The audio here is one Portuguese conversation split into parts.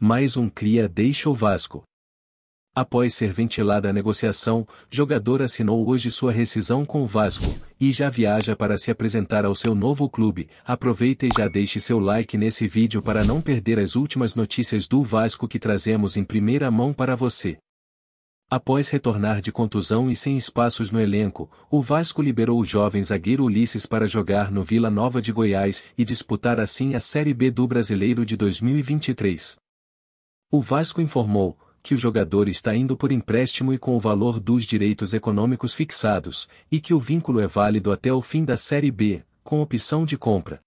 Mais um cria deixa o Vasco. Após ser ventilada a negociação, jogador assinou hoje sua rescisão com o Vasco, e já viaja para se apresentar ao seu novo clube. Aproveita e já deixe seu like nesse vídeo para não perder as últimas notícias do Vasco que trazemos em primeira mão para você. Após retornar de contusão e sem espaços no elenco, o Vasco liberou o jovem zagueiro Ulisses para jogar no Vila Nova de Goiás e disputar assim a Série B do Brasileiro de 2023. O Vasco informou que o jogador está indo por empréstimo e com o valor dos direitos econômicos fixados, e que o vínculo é válido até o fim da Série B, com opção de compra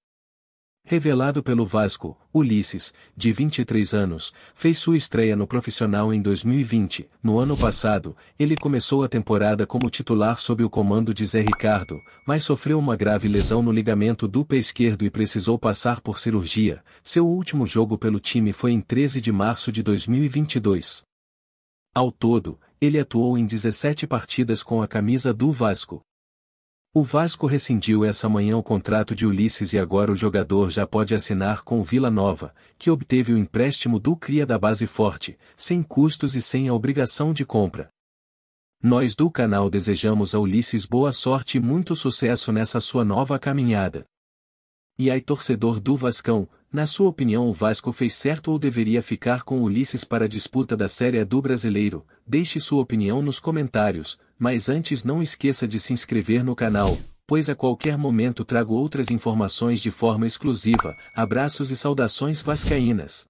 revelado pelo Vasco, Ulisses, de 23 anos, fez sua estreia no profissional em 2020. No ano passado, ele começou a temporada como titular sob o comando de Zé Ricardo, mas sofreu uma grave lesão no ligamento do pé esquerdo e precisou passar por cirurgia. Seu último jogo pelo time foi em 13 de março de 2022. Ao todo, ele atuou em 17 partidas com a camisa do Vasco. O Vasco rescindiu essa manhã o contrato de Ulisses e agora o jogador já pode assinar com o Vila Nova, que obteve o empréstimo do Cria da Base Forte, sem custos e sem a obrigação de compra. Nós do canal desejamos a Ulisses boa sorte e muito sucesso nessa sua nova caminhada. E aí torcedor do Vascão, na sua opinião o Vasco fez certo ou deveria ficar com Ulisses para a disputa da Série A do Brasileiro? Deixe sua opinião nos comentários, mas antes não esqueça de se inscrever no canal, pois a qualquer momento trago outras informações de forma exclusiva. Abraços e saudações vascaínas.